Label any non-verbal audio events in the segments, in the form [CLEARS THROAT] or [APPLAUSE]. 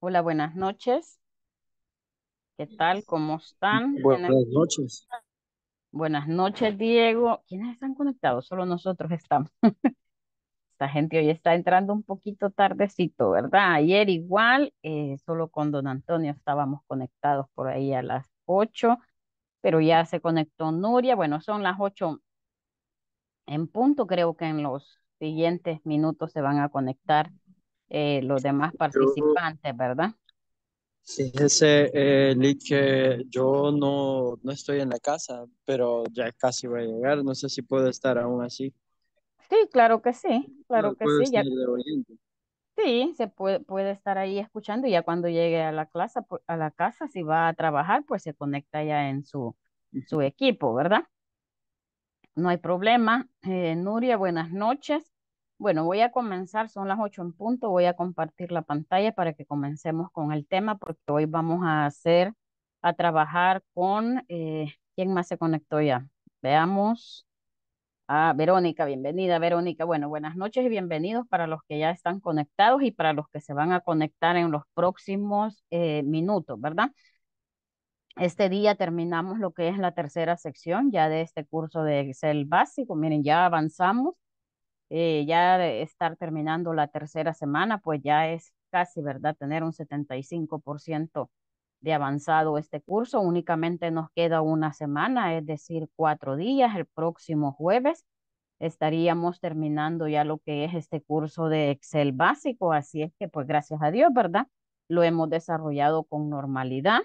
Hola, buenas noches. ¿Qué tal? ¿Cómo están? Buenas noches. Buenas noches, Diego. ¿Quiénes están conectados? Solo nosotros estamos. [LAUGHS] Esta gente hoy está entrando un poquito tardecito, ¿verdad? Ayer igual, eh, solo con don Antonio estábamos conectados por ahí a las 8, pero ya se conectó Nuria. Bueno, son las 8 en punto, creo que en los siguientes minutos se van a conectar eh, los demás participantes, ¿verdad? Fíjese, ese eh, yo no, no estoy en la casa, pero ya casi va a llegar. No sé si puede estar aún así. Sí, claro que sí, claro que sí. Sí, se puede, estar ahí escuchando y ya cuando llegue a la clase, a la casa, si va a trabajar, pues se conecta ya en su, su equipo, ¿verdad? No hay problema. Eh, Nuria, buenas noches. Bueno, voy a comenzar, son las ocho en punto, voy a compartir la pantalla para que comencemos con el tema porque hoy vamos a hacer, a trabajar con, eh, ¿quién más se conectó ya? Veamos. Ah, Verónica, bienvenida Verónica. Bueno, buenas noches y bienvenidos para los que ya están conectados y para los que se van a conectar en los próximos eh, minutos, ¿verdad? Este día terminamos lo que es la tercera sección ya de este curso de Excel básico. Miren, ya avanzamos. Eh, ya estar terminando la tercera semana, pues ya es casi, ¿verdad? Tener un 75% de avanzado este curso. Únicamente nos queda una semana, es decir, cuatro días. El próximo jueves estaríamos terminando ya lo que es este curso de Excel básico. Así es que, pues gracias a Dios, ¿verdad? Lo hemos desarrollado con normalidad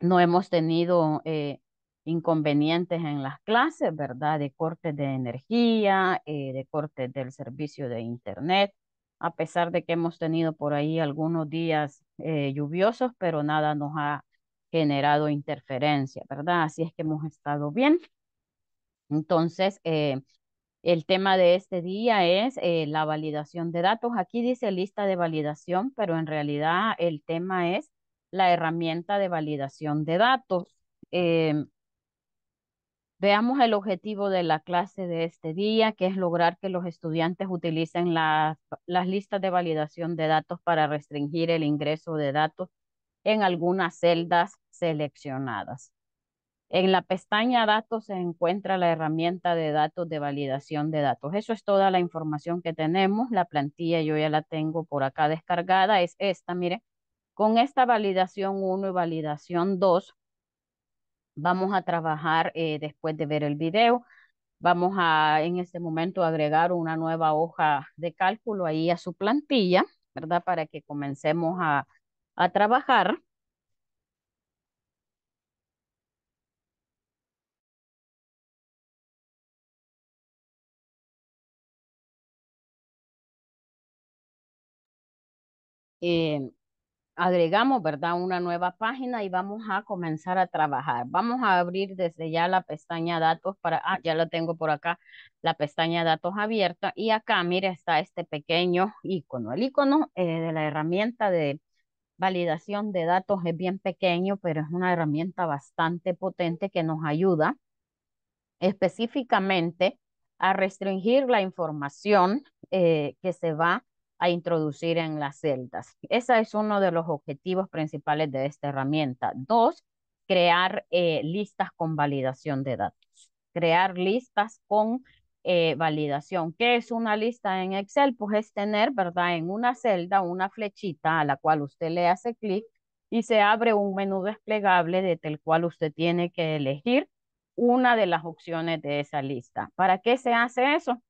no hemos tenido eh, inconvenientes en las clases, ¿verdad? De cortes de energía, eh, de cortes del servicio de internet, a pesar de que hemos tenido por ahí algunos días eh, lluviosos, pero nada nos ha generado interferencia, ¿verdad? Así es que hemos estado bien. Entonces, el tema de este día es la validación de datos. Aquí dice lista de validación, pero en realidad el tema es la herramienta de validación de datos. Em, veamos el objetivo de la clase de este día, que es lograr que los estudiantes utilicen las listas de validación de datos para restringir el ingreso de datos en algunas celdas seleccionadas. En la pestaña datos se encuentra la herramienta de datos de validación de datos. Eso es toda la información que tenemos. La plantilla yo ya la tengo por acá descargada. Es esta, mire. Con esta validación 1 y validación 2, vamos a trabajar eh, después de ver el video. Vamos a en este momento agregar una nueva hoja de cálculo ahí a su plantilla, ¿verdad? Para que comencemos a, a trabajar. Eh, agregamos, ¿verdad? Una nueva página y vamos a comenzar a trabajar. Vamos a abrir desde ya la pestaña datos para, ah, ya la tengo por acá, la pestaña datos abierta. Y acá, mire, está este pequeño icono. El icono eh, de la herramienta de validación de datos es bien pequeño, pero es una herramienta bastante potente que nos ayuda específicamente a restringir la información eh, que se va a introducir en las celdas. Ese es uno de los objetivos principales de esta herramienta. Dos, crear eh, listas con validación de datos. Crear listas con eh, validación. ¿Qué es una lista en Excel? Pues es tener, ¿verdad? En una celda una flechita a la cual usted le hace clic y se abre un menú desplegable desde el cual usted tiene que elegir una de las opciones de esa lista. ¿Para qué se hace eso?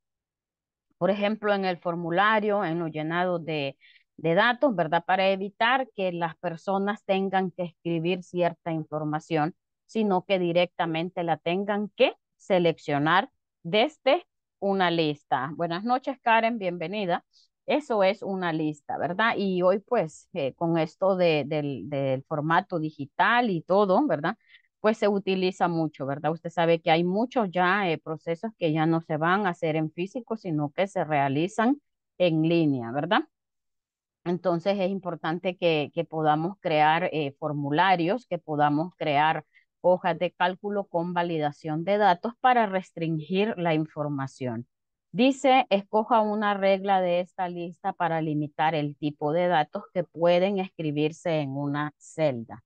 por ejemplo, en el formulario, en lo llenado de, datos, ¿verdad? Para evitar que las personas tengan que escribir cierta información, sino que directamente la tengan que seleccionar desde una lista. Buenas noches, Karen, bienvenida. Eso es una lista, ¿verdad? Y hoy pues eh, con esto del, del formato digital y todo, ¿verdad? pues se utiliza mucho, ¿verdad? Usted sabe que hay muchos ya eh, procesos que ya no se van a hacer en físico, sino que se realizan en línea, ¿verdad? Entonces es importante que, podamos crear eh, formularios, que podamos crear hojas de cálculo con validación de datos para restringir la información. Dice, escoja una regla de esta lista para limitar el tipo de datos que pueden escribirse en una celda.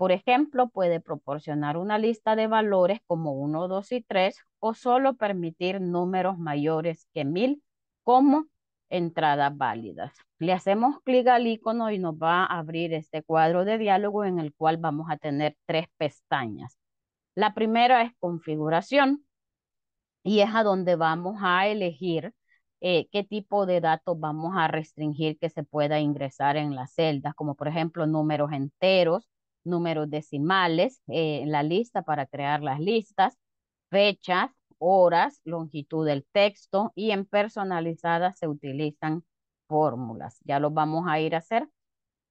Por ejemplo, puede proporcionar una lista de valores como 1, 2 y 3 o solo permitir números mayores que 1000 como entradas válidas. Le hacemos clic al icono y nos va a abrir este cuadro de diálogo en el cual vamos a tener tres pestañas. La primera es configuración y es a donde vamos a elegir eh, qué tipo de datos vamos a restringir que se pueda ingresar en las celdas, como por ejemplo números enteros, números decimales eh, en la lista para crear las listas, fechas, horas, longitud del texto y en personalizadas se utilizan fórmulas. Ya lo vamos a ir a hacer.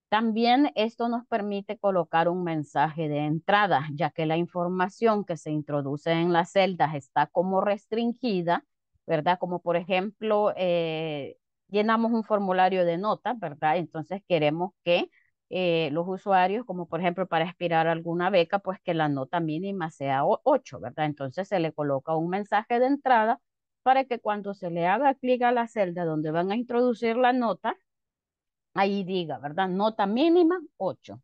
También esto nos permite colocar un mensaje de entrada, ya que la información que se introduce en las celdas está como restringida, ¿verdad? Como por ejemplo, eh, llenamos un formulario de notas, ¿verdad? Entonces queremos que eh, los usuarios, como por ejemplo para aspirar alguna beca, pues que la nota mínima sea 8, ¿verdad? Entonces se le coloca un mensaje de entrada para que cuando se le haga clic a la celda donde van a introducir la nota, ahí diga, ¿verdad? Nota mínima 8.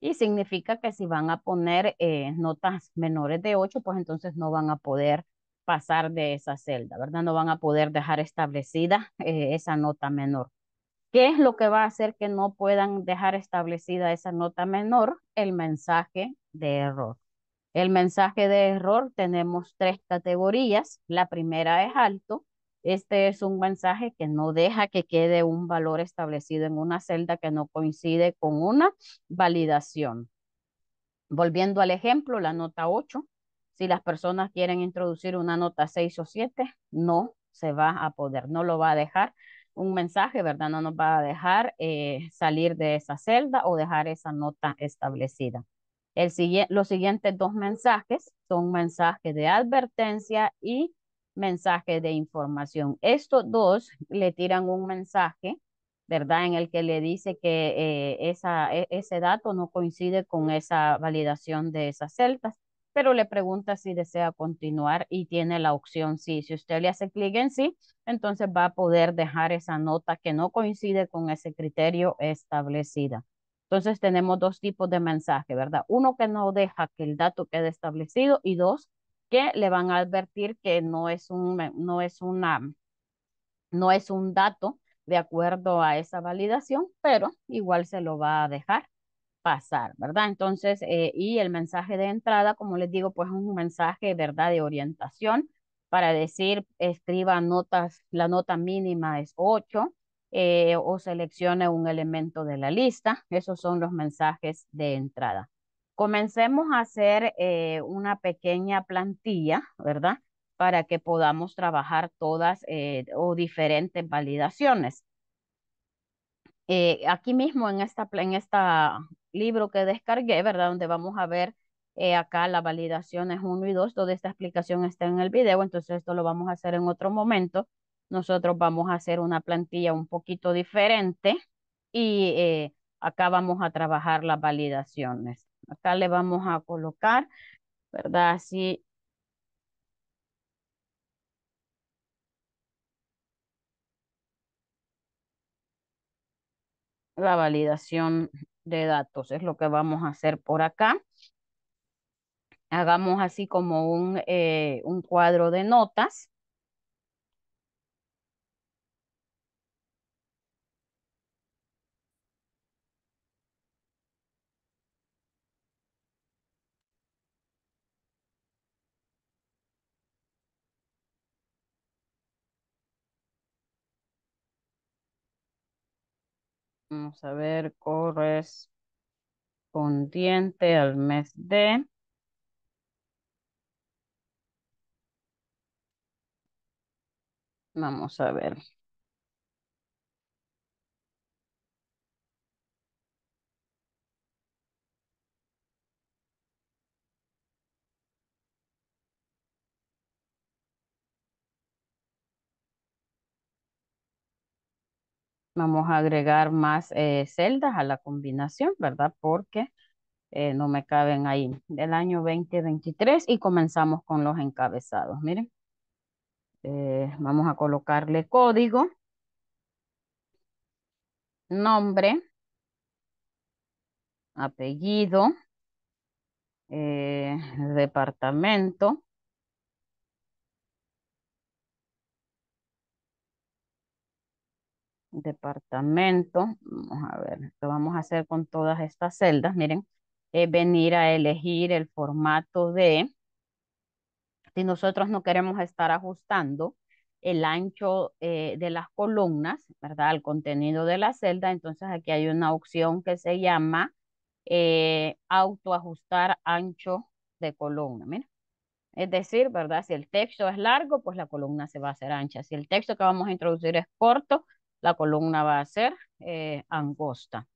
Y significa que si van a poner eh, notas menores de 8, pues entonces no van a poder pasar de esa celda, ¿verdad? No van a poder dejar establecida eh, esa nota menor. ¿Qué es lo que va a hacer que no puedan dejar establecida esa nota menor? El mensaje de error. El mensaje de error tenemos tres categorías. La primera es alto. Este es un mensaje que no deja que quede un valor establecido en una celda que no coincide con una validación. Volviendo al ejemplo, la nota 8. Si las personas quieren introducir una nota 6 o 7, no se va a poder, no lo va a dejar un mensaje, ¿verdad? No nos va a dejar eh, salir de esa celda o dejar esa nota establecida. El, los siguientes dos mensajes son mensajes de advertencia y mensajes de información. Estos dos le tiran un mensaje, ¿verdad? En el que le dice que eh, esa, e-, ese dato no coincide con esa validación de esa celdas pero le pregunta si desea continuar y tiene la opción sí. Si usted le hace clic en sí, entonces va a poder dejar esa nota que no coincide con ese criterio establecida. Entonces tenemos dos tipos de mensaje, ¿verdad? Uno que no deja que el dato quede establecido y dos que le van a advertir que no es un, no es una, no es un dato de acuerdo a esa validación, pero igual se lo va a dejar pasar, ¿verdad? Entonces, eh, y el mensaje de entrada, como les digo, pues es un mensaje, ¿verdad?, de orientación para decir, escriba notas, la nota mínima es 8 eh, o seleccione un elemento de la lista. Esos son los mensajes de entrada. Comencemos a hacer eh, una pequeña plantilla, ¿verdad? Para que podamos trabajar todas o diferentes validaciones. aquí mismo en esta, en esta libro que descargué, ¿verdad? Donde vamos a ver eh, acá las validaciones 1 y 2. Toda esta explicación está en el video, entonces esto lo vamos a hacer en otro momento. Nosotros vamos a hacer una plantilla un poquito diferente y eh, acá vamos a trabajar las validaciones. Acá le vamos a colocar, ¿verdad? Así la validación de datos. Es lo que vamos a hacer por acá. Hagamos así como un, eh, un cuadro de notas. Vamos a ver, correspondiente al mes de. Vamos a ver. Vamos a agregar más eh, celdas a la combinación, ¿verdad? Porque eh, no me caben ahí. Del año 2023 y comenzamos con los encabezados. Miren, eh, vamos a colocarle código, nombre, apellido, departamento, departamento, vamos a ver, lo vamos a hacer con todas estas celdas, miren, es eh, venir a elegir el formato de, si nosotros no queremos estar ajustando el ancho eh, de las columnas, ¿verdad? Al contenido de la celda, entonces aquí hay una opción que se llama eh, autoajustar ancho de columna, miren Es decir, ¿verdad? Si el texto es largo, pues la columna se va a hacer ancha. Si el texto que vamos a introducir es corto, la columna va a ser eh, angosta.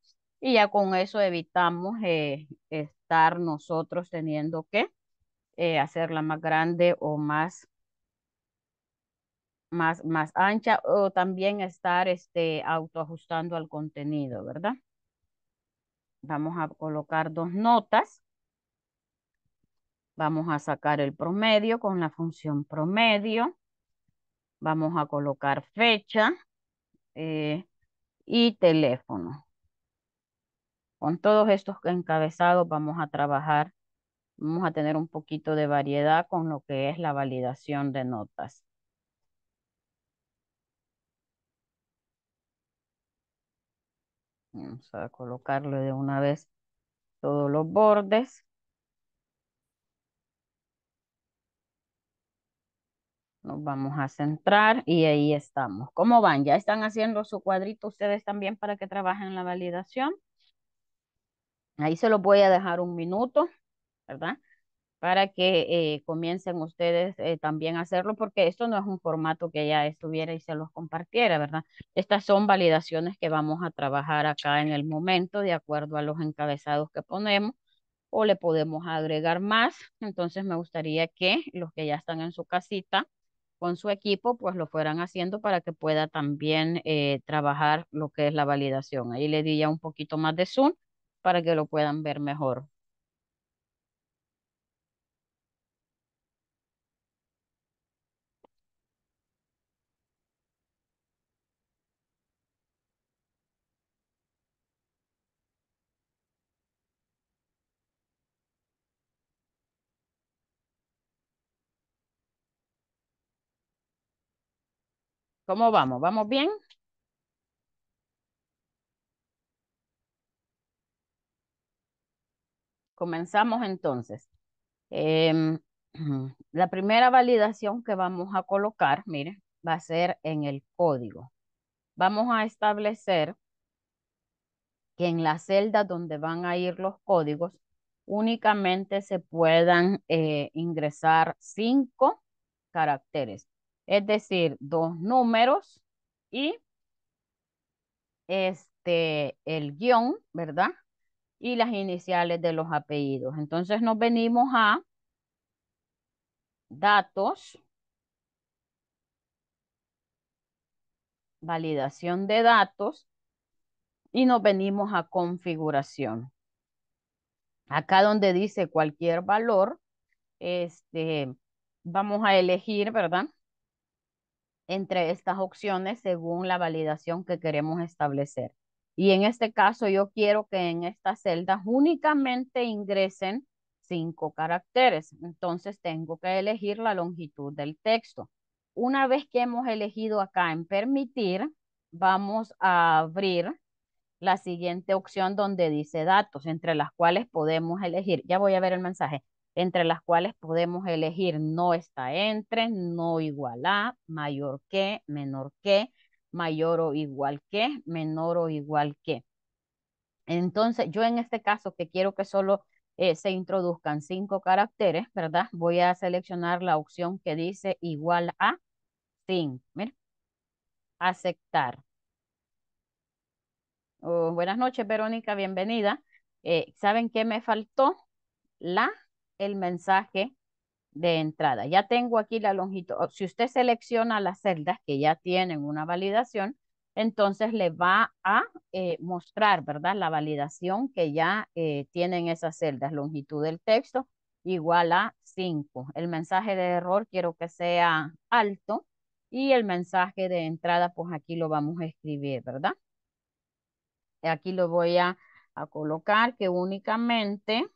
Y ya con eso evitamos eh, estar nosotros teniendo que eh, hacerla más grande o más, más, más ancha o también estar este, autoajustando al contenido, ¿verdad? Vamos a colocar dos notas. Vamos a sacar el promedio con la función promedio. Vamos a colocar fecha. Eh, y teléfono. Con todos estos encabezados vamos a trabajar, vamos a tener un poquito de variedad con lo que es la validación de notas. Vamos a colocarle de una vez todos los bordes. Nos vamos a centrar y ahí estamos. ¿Cómo van? ¿Ya están haciendo su cuadrito ustedes también para que trabajen la validación? Ahí se los voy a dejar un minuto, ¿verdad? Para que eh, comiencen ustedes eh, también a hacerlo, porque esto no es un formato que ya estuviera y se los compartiera, ¿verdad? Estas son validaciones que vamos a trabajar acá en el momento, de acuerdo a los encabezados que ponemos o le podemos agregar más. Entonces me gustaría que los que ya están en su casita con su equipo, pues lo fueran haciendo para que pueda también eh, trabajar lo que es la validación. Ahí le di ya un poquito más de zoom para que lo puedan ver mejor. ¿Cómo vamos? ¿Vamos bien? Comenzamos entonces. Em, [CLEARS THROAT] la primera validación que vamos a colocar, mire, va a ser en el código. Vamos a establecer que en la celda donde van a ir los códigos únicamente se puedan eh, ingresar cinco caracteres es decir, dos números y este, el guión, ¿verdad? Y las iniciales de los apellidos. Entonces nos venimos a datos, validación de datos y nos venimos a configuración. Acá donde dice cualquier valor, este, vamos a elegir, ¿verdad? entre estas opciones según la validación que queremos establecer. Y en este caso yo quiero que en estas celdas únicamente ingresen cinco caracteres. Entonces tengo que elegir la longitud del texto. Una vez que hemos elegido acá en permitir, vamos a abrir la siguiente opción donde dice datos, entre las cuales podemos elegir. Ya voy a ver el mensaje entre las cuales podemos elegir no está entre, no igual a, mayor que, menor que, mayor o igual que, menor o igual que. Entonces, yo en este caso que quiero que solo eh, se introduzcan cinco caracteres, ¿verdad? Voy a seleccionar la opción que dice igual a, sin, mira, aceptar. Oh, buenas noches, Verónica, bienvenida. Eh, ¿Saben qué me faltó? La el mensaje de entrada. Ya tengo aquí la longitud. Si usted selecciona las celdas que ya tienen una validación, entonces le va a eh, mostrar, ¿verdad? La validación que ya eh, tienen esas celdas. Longitud del texto igual a 5. El mensaje de error quiero que sea alto y el mensaje de entrada, pues aquí lo vamos a escribir, ¿verdad? Aquí lo voy a colocar que únicamente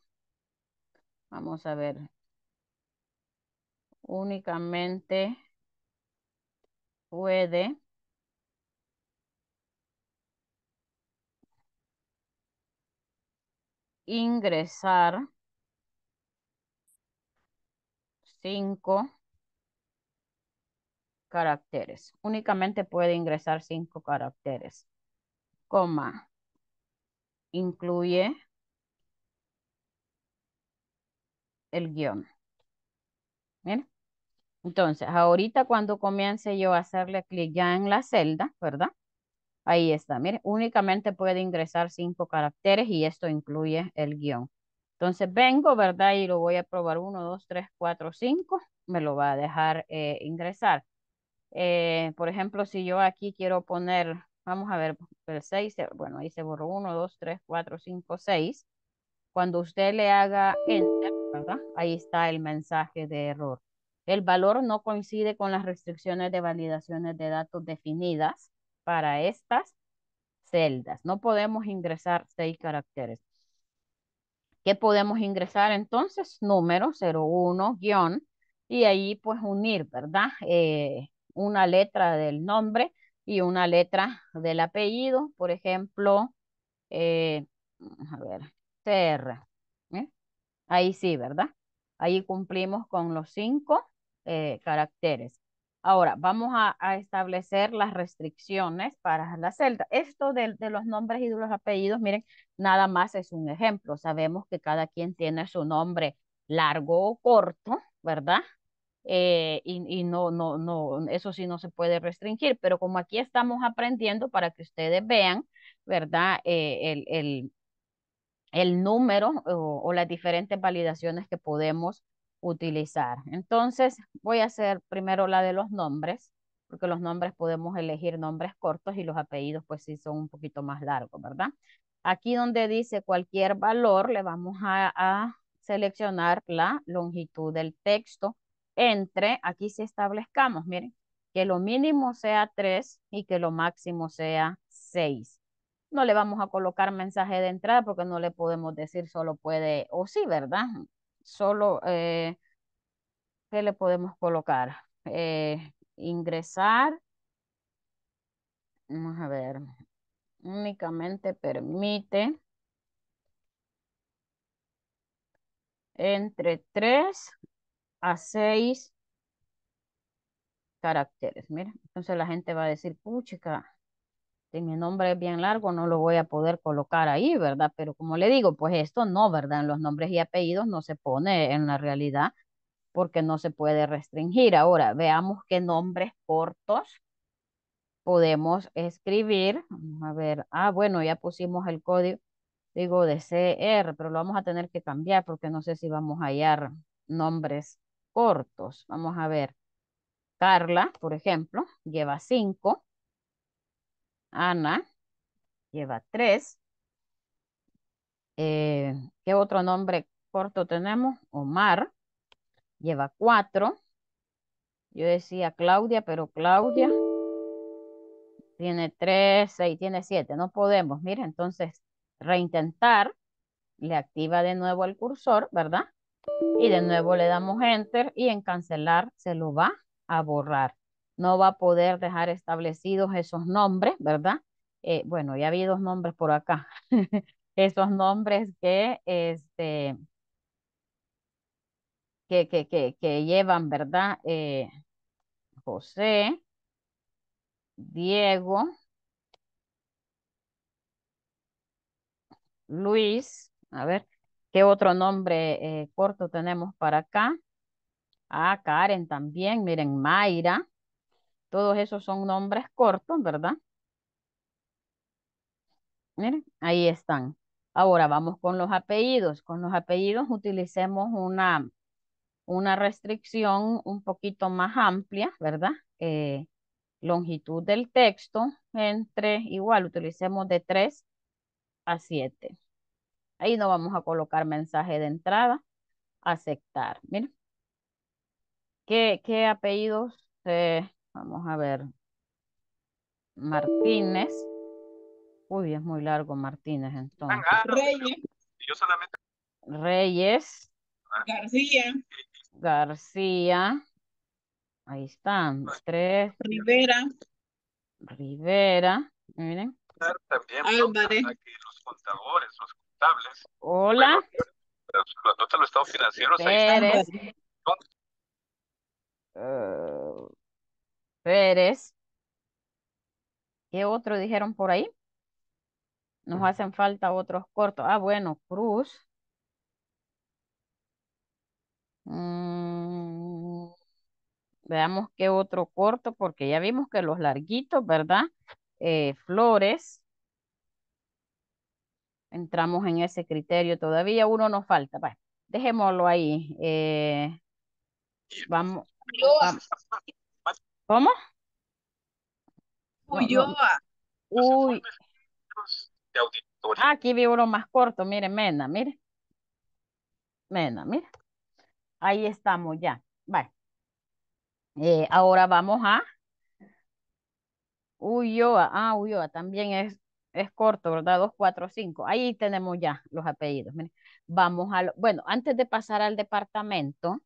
Vamos a ver. Únicamente puede ingresar cinco caracteres. Únicamente puede ingresar cinco caracteres. Coma. Incluye el guión. Entonces, ahorita cuando comience yo a hacerle clic ya en la celda, ¿verdad? Ahí está, mire únicamente puede ingresar cinco caracteres y esto incluye el guión. Entonces vengo, ¿verdad? Y lo voy a probar uno dos tres cuatro cinco Me lo va a dejar eh, ingresar. Eh, por ejemplo, si yo aquí quiero poner, vamos a ver, el 6, bueno, ahí se borró uno dos tres cuatro cinco seis Cuando usted le haga Enter, Ahí está el mensaje de error. El valor no coincide con las restricciones de validaciones de datos definidas para estas celdas. No podemos ingresar seis caracteres. ¿Qué podemos ingresar entonces? Número 01, guión, y ahí pues unir, ¿verdad? Eh, una letra del nombre y una letra del apellido, por ejemplo, eh, a ver, CR. Ahí sí, ¿verdad? Ahí cumplimos con los cinco eh, caracteres. Ahora, vamos a, establecer las restricciones para la celda. Esto de, de, los nombres y de los apellidos, miren, nada más es un ejemplo. Sabemos que cada quien tiene su nombre largo o corto, ¿verdad? Eh, y, y no, no, no, eso sí no se puede restringir, pero como aquí estamos aprendiendo para que ustedes vean, ¿verdad? Eh, el, el, el número o, las diferentes validaciones que podemos utilizar. Entonces, voy a hacer primero la de los nombres, porque los nombres podemos elegir nombres cortos y los apellidos pues sí son un poquito más largos, ¿verdad? Aquí donde dice cualquier valor, le vamos a, seleccionar la longitud del texto entre, aquí si establezcamos, miren, que lo mínimo sea 3 y que lo máximo sea 6 no le vamos a colocar mensaje de entrada porque no le podemos decir solo puede o sí, ¿verdad? Solo, eh, ¿qué le podemos colocar? Eh, ingresar. Vamos a ver. Únicamente permite entre 3 a 6 caracteres. Mira, entonces la gente va a decir, puchica, si mi nombre es bien largo, no lo voy a poder colocar ahí, ¿verdad? Pero como le digo, pues esto no, ¿verdad? En los nombres y apellidos no se pone en la realidad porque no se puede restringir. Ahora, veamos qué nombres cortos podemos escribir. A ver, ah, bueno, ya pusimos el código, digo, de CR, pero lo vamos a tener que cambiar porque no sé si vamos a hallar nombres cortos. Vamos a ver. Carla, por ejemplo, lleva cinco. Ana lleva tres. Eh, ¿Qué otro nombre corto tenemos? Omar lleva cuatro. Yo decía Claudia, pero Claudia tiene tres, seis, tiene siete. No podemos. mire, entonces reintentar. Le activa de nuevo el cursor, ¿verdad? Y de nuevo le damos enter y en cancelar se lo va a borrar no va a poder dejar establecidos esos nombres, ¿verdad? Eh, bueno, ya había dos nombres por acá. [LAUGHS] esos nombres que, este, que, que, que, que llevan, ¿verdad? Eh, José, Diego, Luis, a ver, ¿qué otro nombre eh, corto tenemos para acá? Ah, Karen también, miren, Mayra, todos esos son nombres cortos, ¿verdad? Miren, ahí están. Ahora vamos con los apellidos. Con los apellidos utilicemos una, una restricción un poquito más amplia, ¿verdad? Eh, longitud del texto entre, igual, utilicemos de 3 a 7. Ahí no vamos a colocar mensaje de entrada. Aceptar. Miren. ¿Qué, qué apellidos se.? Eh, Vamos a ver. Martínez. Uy, es muy largo Martínez entonces. Reyes. Yo solamente... Reyes. Ah. García. García. Ahí están. Tres. Rivera. Rivera. Miren. También los contadores, los contables. Hola. los los estados financieros. Ahí están. Eh, Pérez. ¿Qué otro dijeron por ahí? Nos mm. hacen falta otros cortos. Ah, bueno, Cruz. Mm, veamos qué otro corto, porque ya vimos que los larguitos, ¿verdad? Eh, flores. Entramos en ese criterio todavía. Uno nos falta. bueno, dejémoslo ahí. Eh, vamos. ¿Cómo? Ulloa. Uy. Aquí vi uno más corto, mire, Mena, mire. Mena, mire. Ahí estamos ya. Vale. Eh, ahora vamos a Ulloa. Ah, Ulloa también es, es corto, ¿verdad? Dos, cuatro, cinco. Ahí tenemos ya los apellidos. Mire. Vamos a, bueno, antes de pasar al departamento,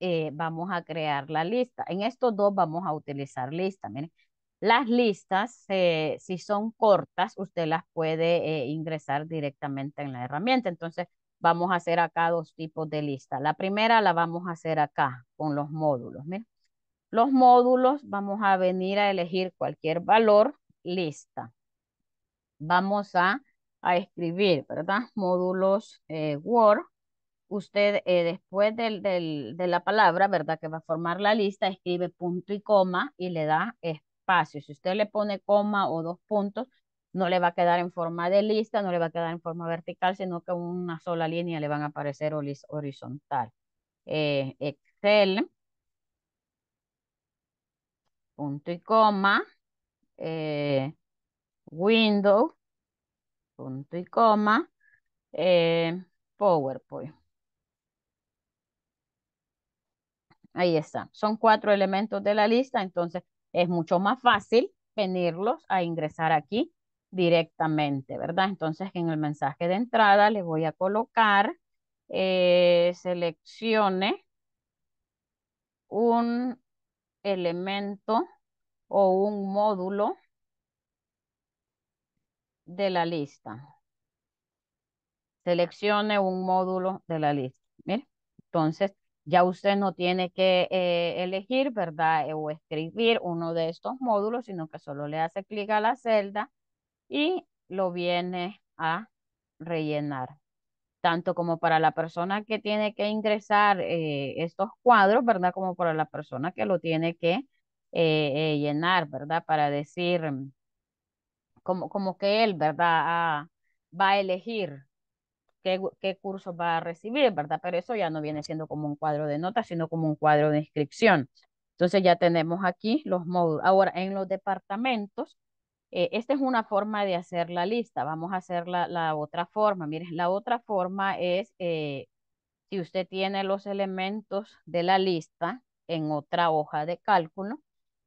eh, vamos a crear la lista. En estos dos vamos a utilizar lista. Miren, las listas, eh, si son cortas, usted las puede eh, ingresar directamente en la herramienta. Entonces, vamos a hacer acá dos tipos de lista. La primera la vamos a hacer acá con los módulos. Los módulos, vamos a venir a elegir cualquier valor, lista. Vamos a, a escribir, ¿verdad? Módulos Word usted eh, después de la palabra, ¿verdad? Que va a formar la lista, escribe punto y coma y le da espacio. Si usted le pone coma o dos puntos, no le va a quedar en forma de lista, no le va a quedar en forma vertical, sino que una sola línea le van a aparecer horizontal. Eh, Excel, punto y coma, eh, Windows, punto y coma, PowerPoint. Ahí está. Son cuatro elementos de la lista, entonces es mucho más fácil venirlos a ingresar aquí directamente, ¿verdad? Entonces en el mensaje de entrada le voy a colocar, eh, seleccione un elemento o un módulo de la lista. Seleccione un módulo de la lista. entonces ya usted no tiene que eh, elegir, ¿verdad? O escribir uno de estos módulos, sino que solo le hace clic a la celda y lo viene a rellenar. Tanto como para la persona que tiene que ingresar eh, estos cuadros, ¿verdad? Como para la persona que lo tiene que eh, llenar, ¿verdad? Para decir, mm, como, como que él, ¿verdad? Ah, va a elegir qué, curso va a recibir, ¿verdad? Pero eso ya no viene siendo como un cuadro de notas, sino como un cuadro de inscripción. Entonces ya tenemos aquí los módulos. Ahora, en los departamentos, eh, esta es una forma de hacer la lista. Vamos a hacer la, la otra forma. Miren, la otra forma es eh, si usted tiene los elementos de la lista en otra hoja de cálculo,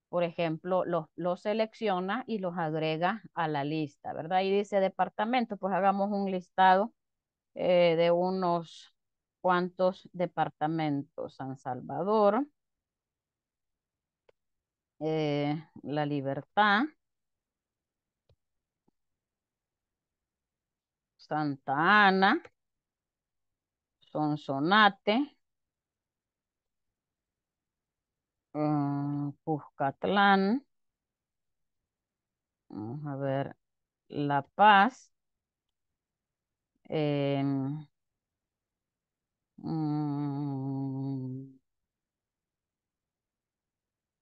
por ejemplo, los, los selecciona y los agrega a la lista, ¿verdad? Y dice departamento, pues hagamos un listado eh, de unos cuantos departamentos. San Salvador, eh, La Libertad, Santa Ana, Sonsonate, um, mm, vamos mm, a ver, La Paz, eh, mm,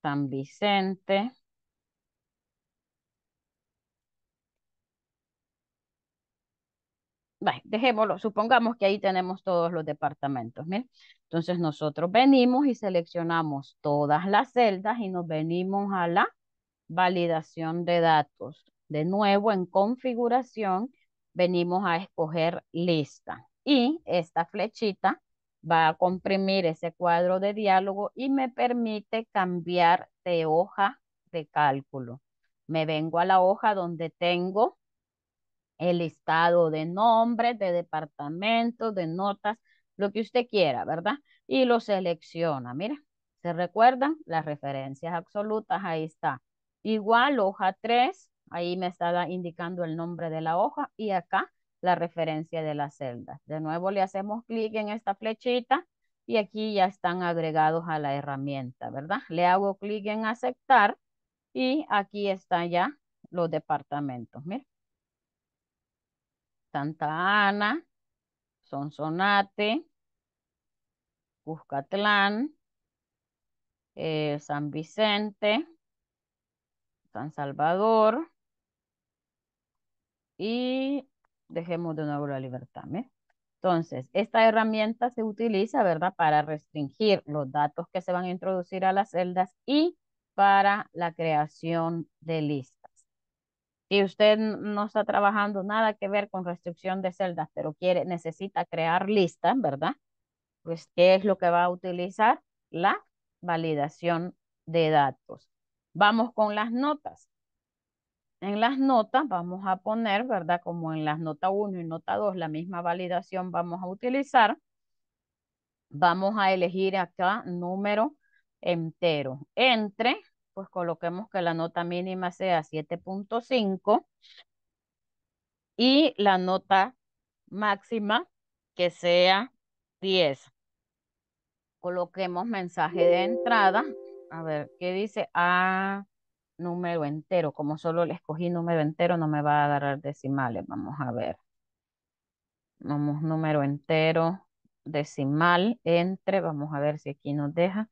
San Vicente. dejémoslo, supongamos que ahí tenemos todos los departamentos, ¿bien? Entonces nosotros venimos y seleccionamos todas las celdas y nos venimos a la validación de datos. De nuevo en configuración venimos a escoger lista. Y esta flechita va a comprimir ese cuadro de diálogo y me permite cambiar de hoja de cálculo. Me vengo a la hoja donde tengo el listado de nombres, de departamentos, de notas, lo que usted quiera, ¿verdad? Y lo selecciona, mira. ¿Se recuerdan? Las referencias absolutas, ahí está. Igual, hoja 3, Ahí me estaba indicando el nombre de la hoja y acá la referencia de la celda. De nuevo le hacemos clic en esta flechita y aquí ya están agregados a la herramienta, ¿verdad? Le hago clic en aceptar y aquí están ya los departamentos. Mira. Santa Ana, Sonsonate, Cuscatlán, eh, San Vicente, San Salvador, y dejemos de nuevo la libertad. Entonces, esta herramienta se utiliza, ¿verdad? Para restringir los datos que se van a introducir a las celdas y para la creación de listas. Si usted no está trabajando nada que ver con restricción de celdas, pero quiere, necesita crear listas, ¿verdad? Pues, ¿qué es lo que va a utilizar? La validación de datos. Vamos con las notas en las notas vamos a poner, ¿verdad? Como en las nota 1 y nota 2, la misma validación vamos a utilizar. Vamos a elegir acá número entero. Entre, pues coloquemos que la nota mínima sea 7.5 y la nota máxima que sea 10. Coloquemos mensaje de entrada. A ver, ¿qué dice? Ah, número entero. Como solo le escogí número entero, no me va a agarrar decimales. Vamos a ver. Vamos, número entero, decimal, entre. Vamos a ver si aquí nos deja.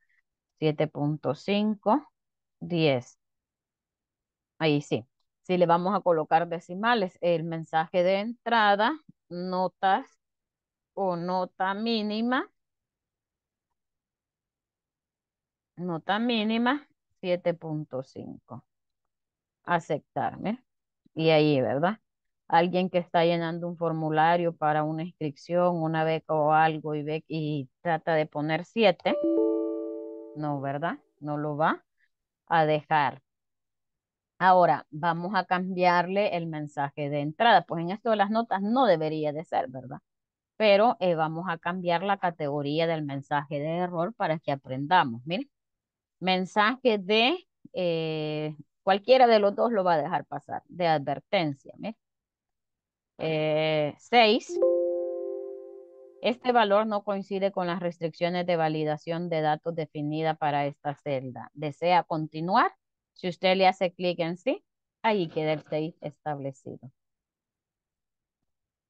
7.5, 10. Ahí sí. Si le vamos a colocar decimales, el mensaje de entrada, notas o nota mínima. Nota mínima 7.5. Aceptarme. Y ahí, ¿verdad? Alguien que está llenando un formulario para una inscripción, una beca o algo y, ve, y trata de poner 7. No, ¿verdad? No lo va a dejar. Ahora, vamos a cambiarle el mensaje de entrada. Pues en esto de las notas no debería de ser, ¿verdad? Pero eh, vamos a cambiar la categoría del mensaje de error para que aprendamos. Miren, mensaje de, eh, cualquiera de los dos lo va a dejar pasar, de advertencia. Eh, seis, este valor no coincide con las restricciones de validación de datos definida para esta celda. ¿Desea continuar? Si usted le hace clic en sí, ahí queda el 6 establecido.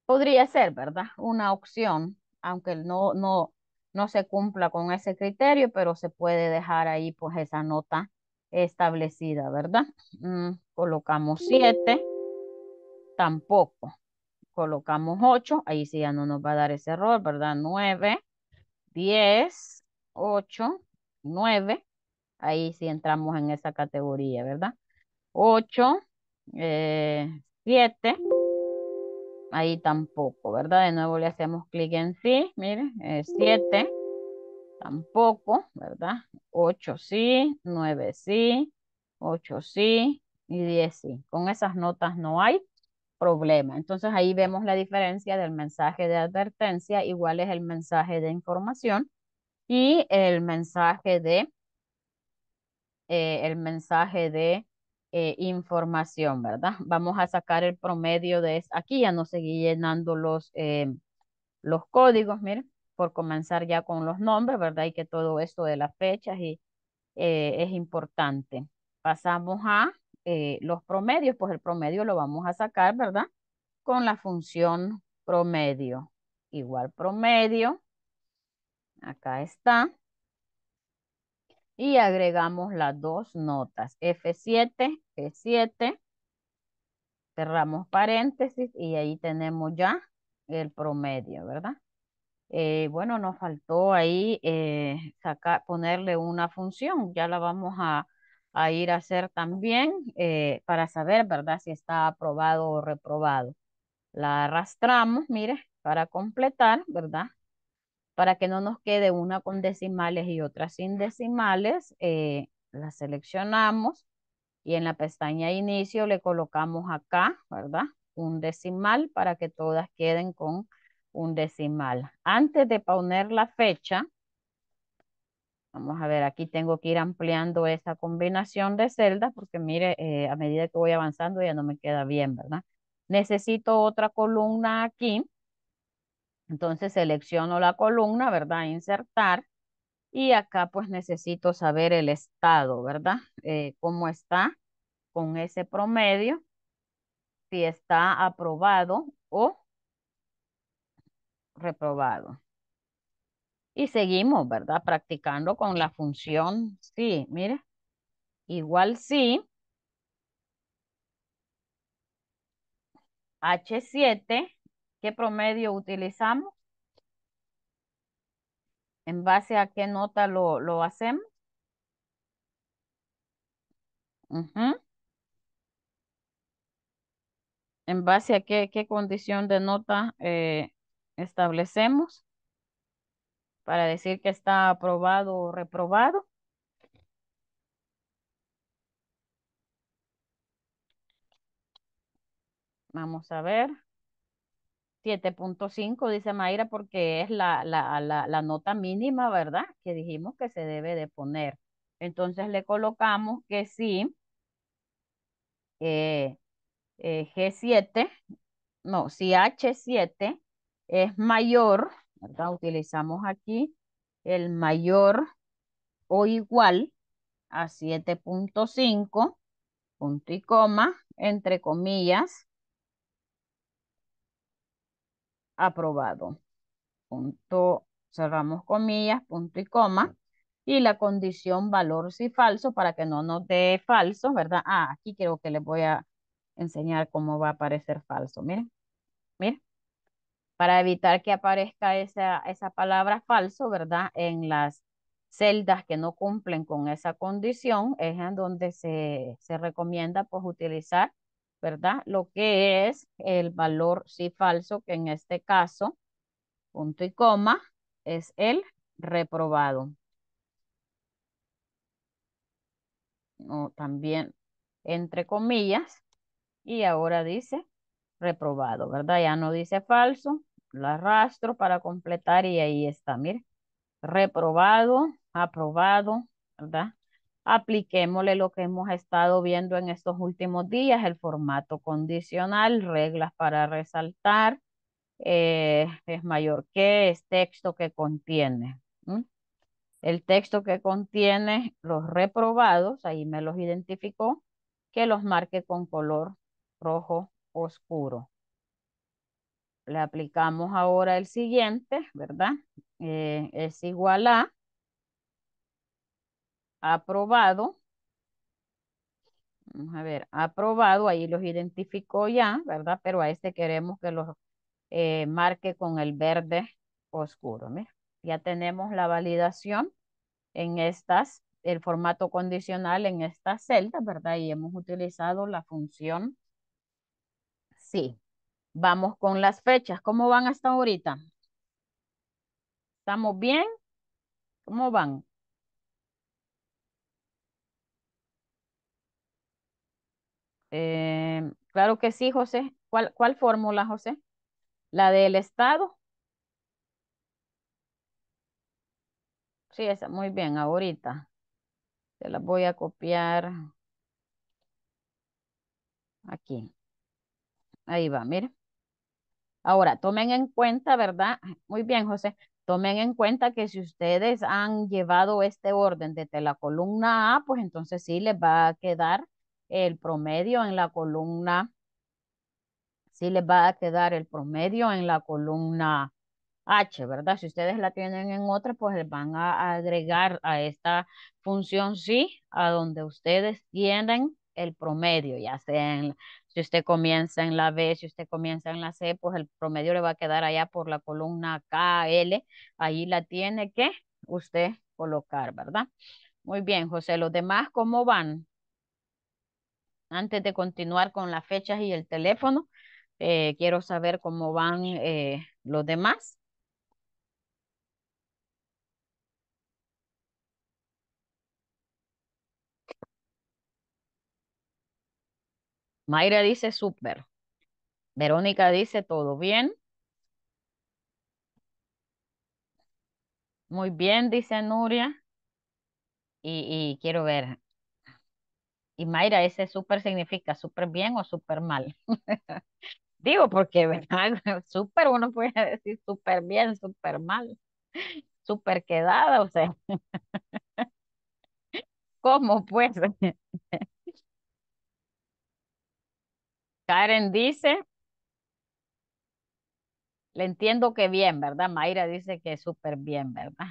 Podría ser, ¿verdad? Una opción, aunque no, no, no se cumpla con ese criterio, pero se puede dejar ahí pues esa nota establecida, ¿verdad? Mm, colocamos 7, tampoco. Colocamos 8, ahí sí ya no nos va a dar ese error, ¿verdad? 9, 10, 8, 9, ahí sí entramos en esa categoría, ¿verdad? 8, 7, eh, ahí tampoco, ¿verdad? De nuevo le hacemos clic en sí, mire, 7, tampoco, ¿verdad? 8 sí, 9 sí, 8 sí y 10 sí. Con esas notas no hay problema. Entonces ahí vemos la diferencia del mensaje de advertencia, igual es el mensaje de información y el mensaje de, eh, el mensaje de eh, información, ¿verdad? Vamos a sacar el promedio de aquí, ya no seguí llenando los, eh, los códigos, miren, por comenzar ya con los nombres, ¿verdad? Y que todo esto de las fechas y, eh, es importante. Pasamos a los promedios, pues el promedio lo vamos a sacar, ¿verdad? Con la función promedio. Igual promedio, acá está y agregamos las dos notas, F7, F 7 cerramos paréntesis y ahí tenemos ya el promedio, ¿verdad? Eh, bueno, nos faltó ahí eh, ponerle una función, ya la vamos a, ir a hacer también eh, para saber, ¿verdad? Si está aprobado o reprobado. La arrastramos, mire, para completar, ¿verdad? para que no nos quede una con decimales y otra sin decimales, eh, la seleccionamos y en la pestaña inicio le colocamos acá, ¿verdad? Un decimal para que todas queden con un decimal. Antes de poner la fecha, vamos a ver, aquí tengo que ir ampliando esta combinación de celdas porque mire, eh, a medida que voy avanzando ya no me queda bien, ¿verdad? Necesito otra columna aquí entonces selecciono la columna, ¿verdad? Insertar. Y acá pues necesito saber el estado, ¿verdad? Eh, ¿Cómo está con ese promedio? Si está aprobado o reprobado. Y seguimos, ¿verdad? Practicando con la función sí, mire. Igual sí. H7 qué promedio utilizamos, en base a qué nota lo, hacemos. En base a qué, qué condición de nota eh, establecemos para decir que está aprobado o reprobado. Vamos a ver. 7.5, dice Mayra, porque es la, la, nota mínima, ¿verdad? Que dijimos que se debe de poner. Entonces le colocamos que sí, eh, eh, G7, no, si H7 es mayor, ¿verdad? Utilizamos aquí el mayor o igual a 7.5, punto y coma, entre comillas, aprobado. Punto, cerramos comillas, punto y coma. Y la condición valor si falso para que no nos dé falso, ¿verdad? Ah, aquí creo que les voy a enseñar cómo va a aparecer falso. Miren, miren. Para evitar que aparezca esa, esa palabra falso, ¿verdad? En las celdas que no cumplen con esa condición, es en donde se, se recomienda pues utilizar ¿verdad? Lo que es el valor sí falso, que en este caso, punto y coma, es el reprobado. O también entre comillas, y ahora dice reprobado, ¿verdad? Ya no dice falso, lo arrastro para completar y ahí está, mire, reprobado, aprobado, ¿verdad? apliquémosle lo que hemos estado viendo en estos últimos días, el formato condicional, reglas para resaltar, eh, es mayor que, es texto que contiene. El texto que contiene los reprobados, ahí me los identificó, que los marque con color rojo oscuro. Le aplicamos ahora el siguiente, ¿verdad? Eh, es igual a aprobado. Vamos a ver, aprobado, ahí los identificó ya, ¿verdad? Pero a este queremos que los eh, marque con el verde oscuro. ya tenemos la validación en estas, el formato condicional en estas celdas, ¿verdad? Y hemos utilizado la función sí. Vamos con las fechas. ¿Cómo van hasta ahorita? ¿Estamos bien? ¿Cómo van? Eh, claro que sí, José. ¿Cuál, cuál fórmula, José? La del Estado. Sí, esa, muy bien, ahorita. Se la voy a copiar aquí. Ahí va, mire. Ahora, tomen en cuenta, ¿verdad? Muy bien, José. Tomen en cuenta que si ustedes han llevado este orden desde la columna A, pues entonces sí les va a quedar el promedio en la columna, sí les va a quedar el promedio en la columna H, ¿verdad? Si ustedes la tienen en otra, pues les van a agregar a esta función sí, a donde ustedes tienen el promedio, ya sea si usted comienza en la B, si usted comienza en la C, pues el promedio le va a quedar allá por la columna K, L, ahí la tiene que usted colocar, ¿verdad? Muy bien, José, ¿los demás cómo van? Antes de continuar con las fechas y el teléfono, eh, quiero saber cómo van eh, los demás. Mayra dice súper. Verónica dice todo bien. Muy bien, dice Nuria. Y, y quiero ver, y Mayra, ese súper significa súper bien o súper mal. [LAUGHS] Digo, porque, ¿verdad? [LAUGHS] Súper, uno puede decir súper bien, súper mal, súper quedada, o sea. [LAUGHS] ¿Cómo pues? Karen dice, le entiendo que bien, ¿verdad? Mayra dice que súper bien, ¿verdad?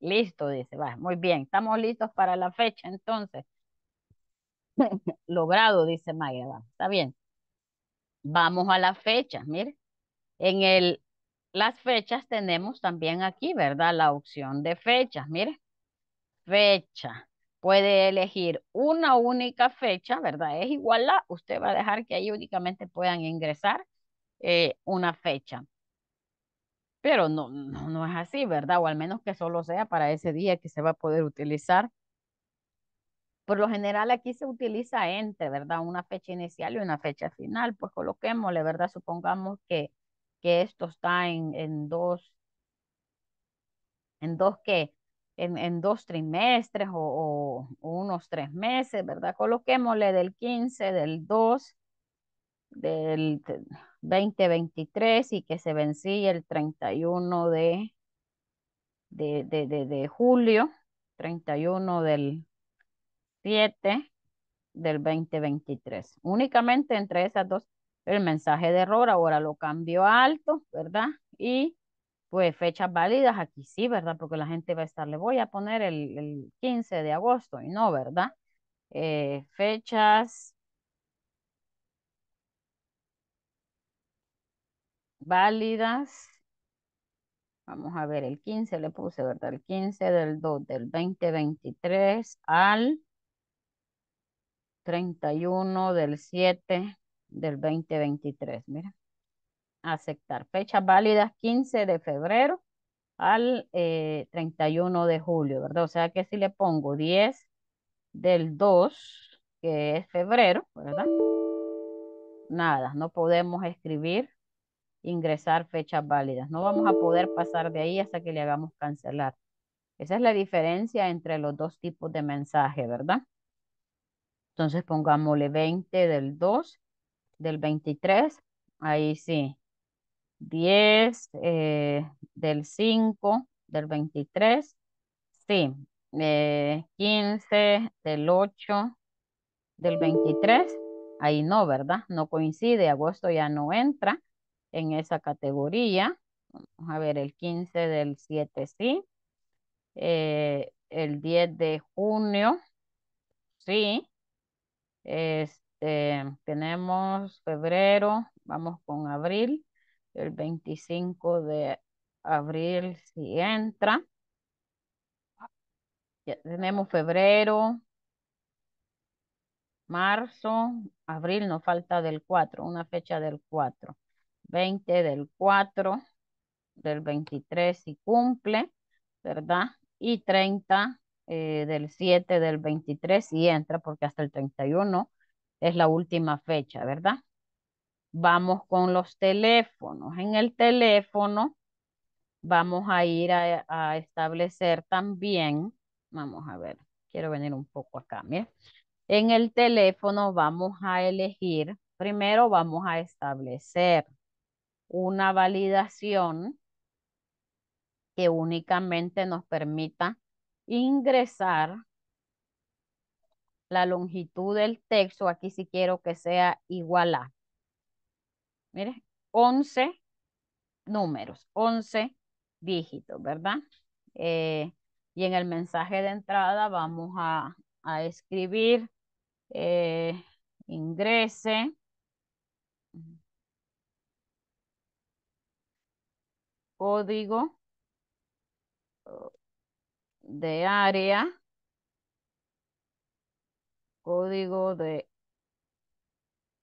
Listo, dice, va, muy bien, estamos listos para la fecha entonces. [LAUGHS] Logrado, dice Maya, está bien. Vamos a las fechas, mire. En el, las fechas tenemos también aquí, ¿verdad? La opción de fechas, mire. Fecha. Puede elegir una única fecha, ¿verdad? Es igual a, usted va a dejar que ahí únicamente puedan ingresar eh, una fecha. Pero no, no, no es así, ¿verdad? O al menos que solo sea para ese día que se va a poder utilizar por lo general aquí se utiliza entre, ¿verdad? Una fecha inicial y una fecha final, pues coloquémosle, ¿verdad? Supongamos que, que esto está en, en dos, en dos que, en, dos trimestres o, unos tres meses, ¿verdad? Coloquémosle del 15, del 2, del 2023 y que se vencía el 31 de, de, de, de julio, 31 del 7 del 2023. Únicamente entre esas dos, el mensaje de error ahora lo cambió a alto, ¿verdad? Y pues fechas válidas aquí sí, ¿verdad? Porque la gente va a estar, le voy a poner el, 15 de agosto y no, ¿verdad? Eh, fechas válidas. Vamos a ver, el 15 le puse, ¿verdad? El 15 del 2 del 2023 al 31 del 7 del 2023. Mira. Aceptar. Fechas válidas 15 de febrero al eh, 31 de julio, ¿verdad? O sea que si le pongo 10 del 2, que es febrero, ¿verdad? Nada, no podemos escribir, ingresar fechas válidas. No vamos a poder pasar de ahí hasta que le hagamos cancelar. Esa es la diferencia entre los dos tipos de mensaje, ¿verdad? Entonces pongámosle 20 del 2, del 23, ahí sí. 10 eh, del 5, del 23, sí. Eh, 15 del 8, del 23, ahí no, ¿verdad? No coincide, agosto ya no entra en esa categoría. Vamos a ver, el 15 del 7 sí. Eh, el 10 de junio, sí. Este, tenemos febrero, vamos con abril, el 25 de abril si entra. tenemos febrero, marzo, abril, nos falta del 4, una fecha del 4. 20 del 4, del 23 si cumple, ¿verdad? Y 30 eh, del 7, del 23 y entra porque hasta el 31 es la última fecha, ¿verdad? Vamos con los teléfonos. En el teléfono vamos a ir a, establecer también, vamos a ver, quiero venir un poco acá, Miren, En el teléfono vamos a elegir, primero vamos a establecer una validación que únicamente nos permita ingresar la longitud del texto, aquí si quiero que sea igual a, mire, 11 números, 11 dígitos, ¿verdad? Eh, y en el mensaje de entrada vamos a, escribir eh, ingrese código de área, código de,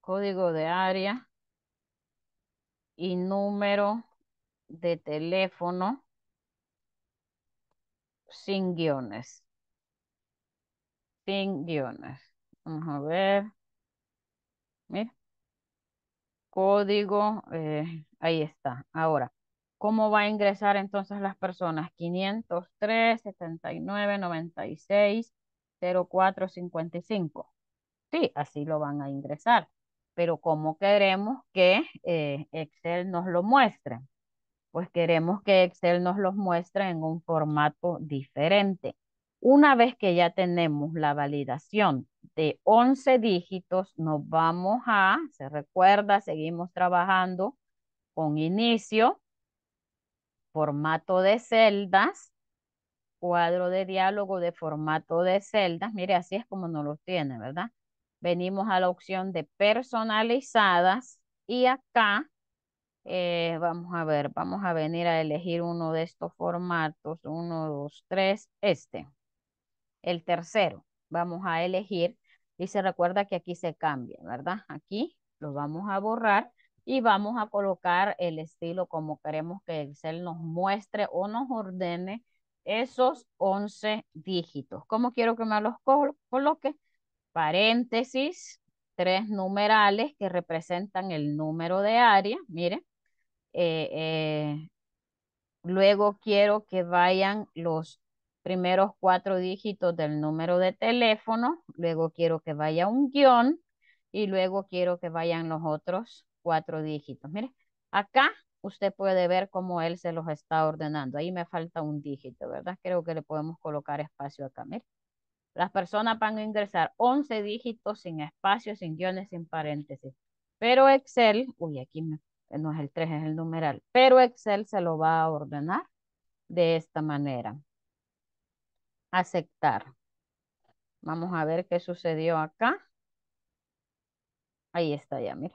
código de área y número de teléfono sin guiones. Sin guiones. Vamos a ver. Código, eh, ahí está. Ahora, ¿Cómo va a ingresar entonces las personas? 503, 79, 96, 04, 55. Sí, así lo van a ingresar. Pero ¿cómo queremos que eh, Excel nos lo muestre? Pues queremos que Excel nos los muestre en un formato diferente. Una vez que ya tenemos la validación de 11 dígitos, nos vamos a, se recuerda, seguimos trabajando con inicio, formato de celdas, cuadro de diálogo de formato de celdas. Mire, así es como no lo tiene, ¿verdad? Venimos a la opción de personalizadas y acá eh, vamos a ver, vamos a venir a elegir uno de estos formatos, uno, dos, tres, este, el tercero, vamos a elegir y se recuerda que aquí se cambia, ¿verdad? Aquí lo vamos a borrar y vamos a colocar el estilo como queremos que Excel nos muestre o nos ordene esos 11 dígitos. ¿Cómo quiero que me los coloque? Paréntesis, tres numerales que representan el número de área, mire. Eh, eh, luego quiero que vayan los primeros cuatro dígitos del número de teléfono, luego quiero que vaya un guión y luego quiero que vayan los otros cuatro dígitos. Mire, acá usted puede ver cómo él se los está ordenando. Ahí me falta un dígito, ¿verdad? Creo que le podemos colocar espacio acá, mire. Las personas van a ingresar 11 dígitos sin espacio, sin guiones, sin paréntesis. Pero Excel, uy, aquí no es el 3, es el numeral. Pero Excel se lo va a ordenar de esta manera. Aceptar. Vamos a ver qué sucedió acá. Ahí está ya, mira.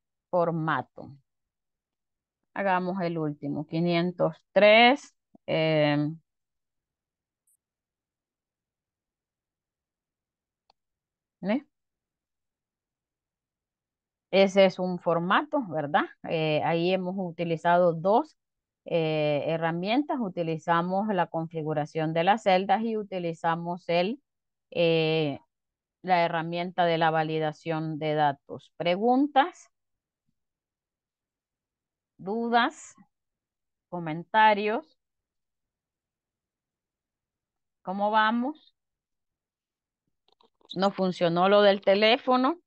formato. Hagamos el último, 503. Em, ¿eh? Ese es un formato, ¿verdad? Eh, ahí hemos utilizado dos eh, herramientas. Utilizamos la configuración de las celdas y utilizamos el, la herramienta de la validación de datos. Preguntas dudas, comentarios. ¿Cómo vamos? No funcionó lo del teléfono.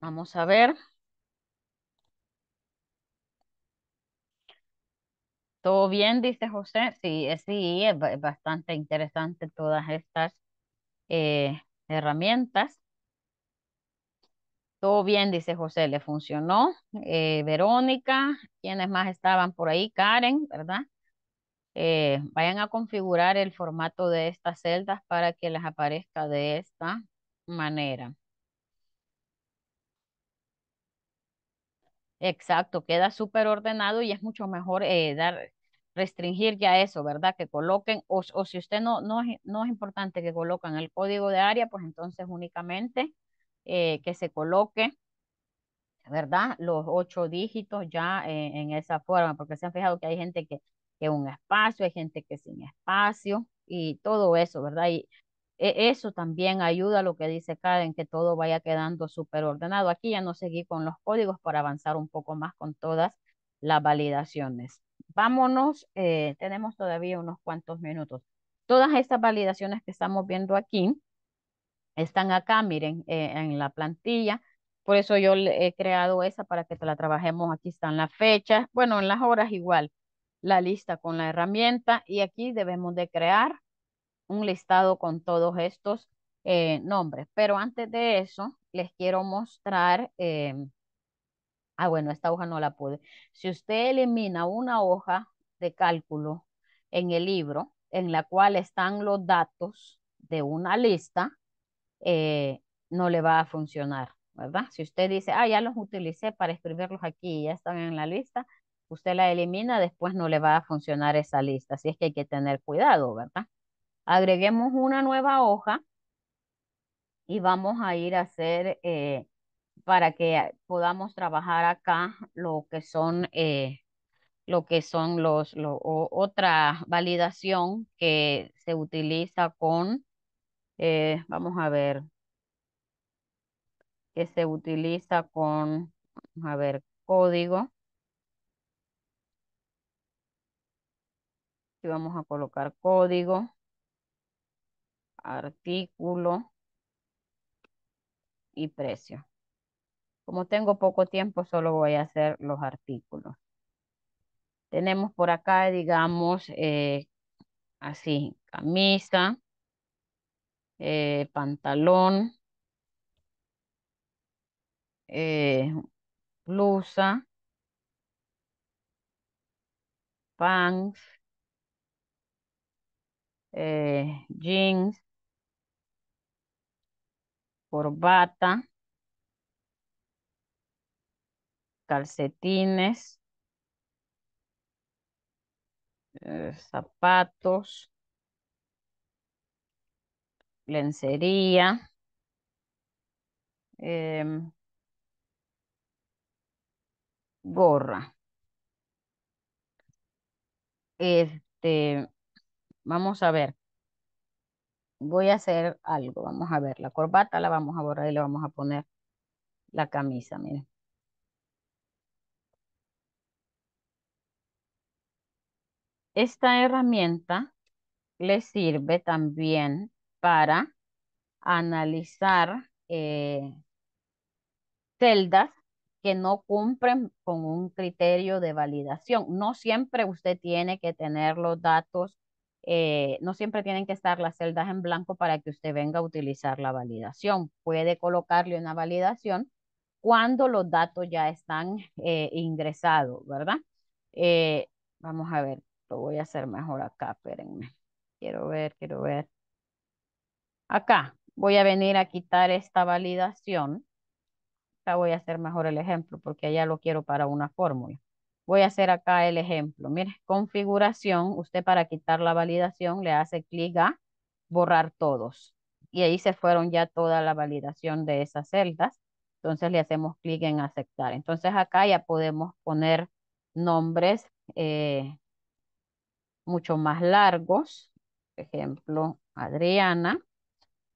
Vamos a ver. Todo bien, dice José. Sí, eh, sí, es bastante interesante todas estas eh, herramientas. Todo bien, dice José, le funcionó. Eh, Verónica, quienes más estaban por ahí, Karen, ¿verdad? vayan a configurar el formato de estas celdas para que les aparezca de esta manera. Exacto, queda súper ordenado y es mucho mejor dar restringir ya eso, ¿verdad? Que coloquen, o, si usted no, no, no, es importante que coloquen el código de área, pues entonces únicamente eh, que se coloque, ¿verdad? Los ocho dígitos ya eh, en, esa forma, porque se han fijado que hay gente que, que un espacio, hay gente que sin espacio y todo eso, ¿verdad? Y e, eso también ayuda a lo que dice Karen, que todo vaya quedando súper ordenado. Aquí ya no seguí con los códigos para avanzar un poco más con todas las validaciones vámonos, eh, tenemos todavía unos cuantos minutos. Todas estas validaciones que estamos viendo aquí están acá, miren, eh, en la plantilla. Por eso yo he creado esa para que la trabajemos. Aquí están las fechas, bueno, en las horas igual, la lista con la herramienta y aquí debemos de crear un listado con todos estos eh, nombres. Pero antes de eso, les quiero mostrar ah, bueno, esta hoja no la pude. Si usted elimina una hoja de cálculo en el libro, en la cual están los datos de una lista, eh, no le va a funcionar, ¿verdad? Si usted dice, ah, ya los utilicé para escribirlos aquí, y ya están en la lista, usted la elimina, después no le va a funcionar esa lista, así es que hay que tener cuidado, ¿verdad? Agreguemos una nueva hoja y vamos a ir a hacer eh, para que podamos trabajar acá lo que son, eh, lo que son los, otra validación que se utiliza con, eh, vamos a ver, que se utiliza con, vamos a ver, código. Y vamos a colocar código, artículo y precio. Como tengo poco tiempo, solo voy a hacer los artículos. Tenemos por acá, digamos, eh, así, camisa, eh, pantalón, eh, blusa, pants, jeans, corbata, calcetines, eh, zapatos, lencería, em, gorra. Este, vamos a ver. Voy a hacer algo, vamos a ver. La corbata la vamos a borrar y le vamos a poner la camisa, miren. Esta herramienta le sirve también para analizar eh, celdas que no cumplen con un criterio de validación. No siempre usted tiene que tener los datos, eh, no siempre tienen que estar las celdas en blanco para que usted venga a utilizar la validación. Puede colocarle una validación cuando los datos ya están eh, ingresados, ¿verdad? vamos a ver, lo voy a hacer mejor acá, espérenme. Quiero ver, quiero ver. Acá voy a venir a quitar esta validación. Acá voy a hacer mejor el ejemplo porque allá lo quiero para una fórmula. Voy a hacer acá el ejemplo. Mire, configuración. Usted para quitar la validación le hace clic a borrar todos. Y ahí se fueron ya toda la validación de esas celdas. Entonces le hacemos clic en aceptar. Entonces acá ya podemos poner nombres eh, mucho más largos. Por ejemplo, Adriana.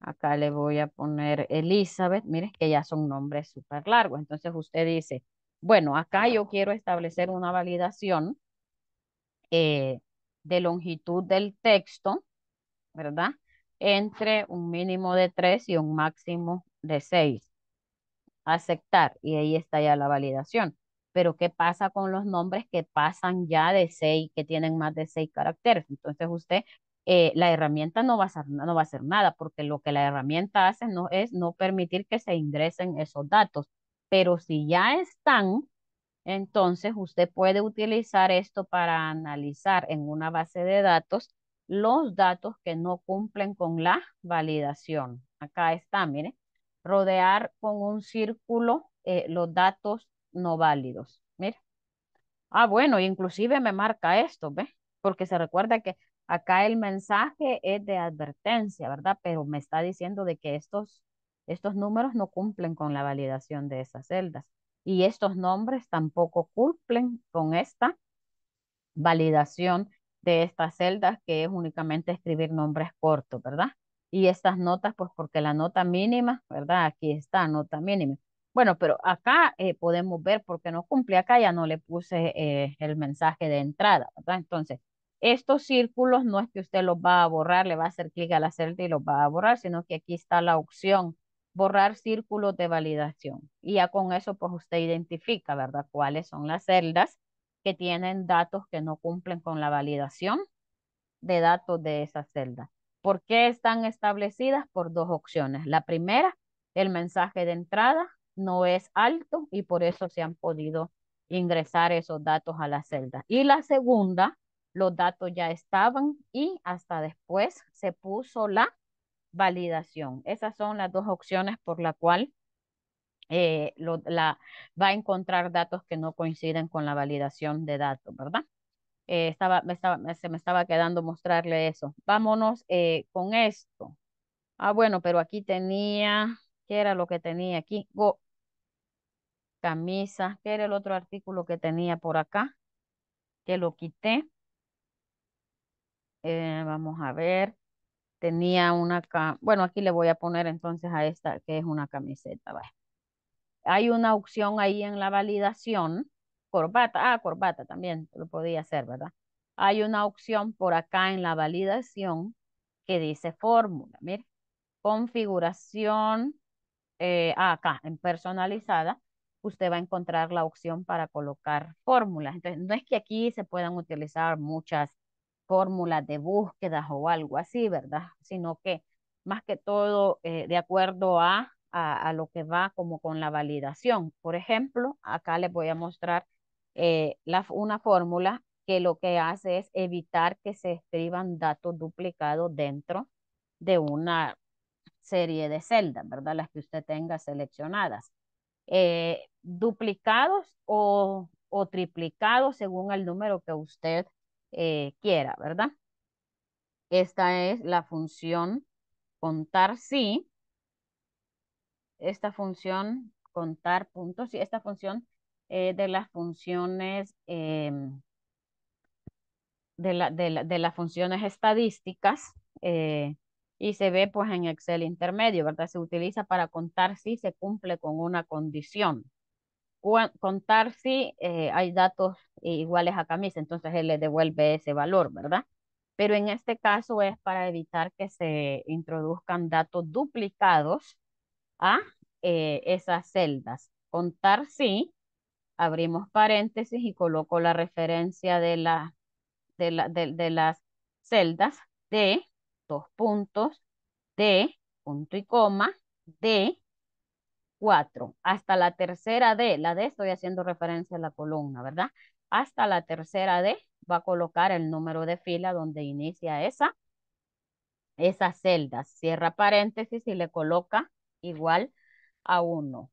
Acá le voy a poner Elizabeth. mire que ya son nombres súper largos. Entonces usted dice, bueno, acá yo quiero establecer una validación eh, de longitud del texto, ¿verdad? Entre un mínimo de tres y un máximo de seis, Aceptar. Y ahí está ya la validación pero ¿qué pasa con los nombres que pasan ya de seis, que tienen más de seis caracteres? Entonces usted, eh, la herramienta no va, a ser, no va a hacer nada, porque lo que la herramienta hace no, es no permitir que se ingresen esos datos. Pero si ya están, entonces usted puede utilizar esto para analizar en una base de datos los datos que no cumplen con la validación. Acá está, mire, rodear con un círculo eh, los datos no válidos. Mira. Ah, bueno, inclusive me marca esto, ¿ves? Porque se recuerda que acá el mensaje es de advertencia, ¿verdad? Pero me está diciendo de que estos, estos números no cumplen con la validación de esas celdas. Y estos nombres tampoco cumplen con esta validación de estas celdas, que es únicamente escribir nombres cortos, ¿verdad? Y estas notas, pues porque la nota mínima, ¿verdad? Aquí está, nota mínima. Bueno, pero acá eh, podemos ver porque no cumple. acá, ya no le puse eh, el mensaje de entrada, ¿verdad? Entonces, estos círculos no es que usted los va a borrar, le va a hacer clic a la celda y los va a borrar, sino que aquí está la opción borrar círculos de validación. Y ya con eso, pues usted identifica, ¿verdad? Cuáles son las celdas que tienen datos que no cumplen con la validación de datos de esa celda. ¿Por qué están establecidas? Por dos opciones. La primera, el mensaje de entrada no es alto y por eso se han podido ingresar esos datos a la celda. Y la segunda, los datos ya estaban y hasta después se puso la validación. Esas son las dos opciones por la cual eh, la, va a encontrar datos que no coinciden con la validación de datos, ¿verdad? Eh, estaba, se me estaba quedando mostrarle eso. Vámonos eh, con esto. Ah, bueno, pero aquí tenía, ¿qué era lo que tenía aquí? Go, camisa, que era el otro artículo que tenía por acá, que lo quité. Eh, vamos a ver, tenía una, bueno, aquí le voy a poner entonces a esta, que es una camiseta, Hay una opción ahí en la validación, corbata, ah, corbata también lo podía hacer, ¿verdad? Hay una opción por acá en la validación que dice fórmula, mire, configuración, eh, ah, acá, en personalizada, usted va a encontrar la opción para colocar fórmulas. Entonces, no es que aquí se puedan utilizar muchas fórmulas de búsquedas o algo así, ¿verdad? Sino que más que todo eh, de acuerdo a, a, lo que va como con la validación. Por ejemplo, acá les voy a mostrar eh, la, una fórmula que lo que hace es evitar que se escriban datos duplicados dentro de una serie de celdas, ¿verdad? Las que usted tenga seleccionadas. Eh, duplicados o, o triplicados según el número que usted eh, quiera, ¿verdad? Esta es la función contar sí. Esta función contar puntos y esta función es eh, de las funciones eh, de, de, las funciones estadísticas y se ve pues en Excel intermedio, ¿verdad? Se utiliza para contar si se cumple con una condición contar si eh, hay datos eh, iguales a camisa, entonces él le devuelve ese valor, ¿verdad? Pero en este caso es para evitar que se introduzcan datos duplicados a eh, esas celdas. Contar si, abrimos paréntesis y coloco la referencia de, la, de, la, de las celdas de dos puntos, de punto y coma, de cuatro, hasta la tercera D, la D estoy haciendo referencia a la columna, ¿verdad? Hasta la tercera D va a colocar el número de fila donde inicia esa, esa celda. Cierra paréntesis y le coloca igual a 1.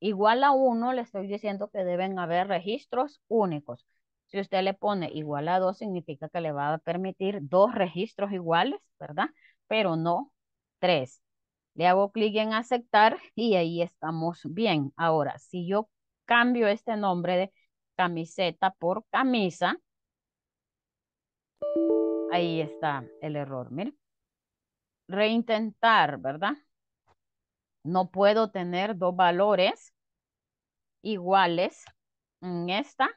Igual a 1 le estoy diciendo que deben haber registros únicos. Si usted le pone igual a 2, significa que le va a permitir dos registros iguales, ¿verdad? Pero no tres. Le hago clic en aceptar y ahí estamos bien. Ahora, si yo cambio este nombre de camiseta por camisa, ahí está el error, miren. Reintentar, ¿verdad? No puedo tener dos valores iguales en esta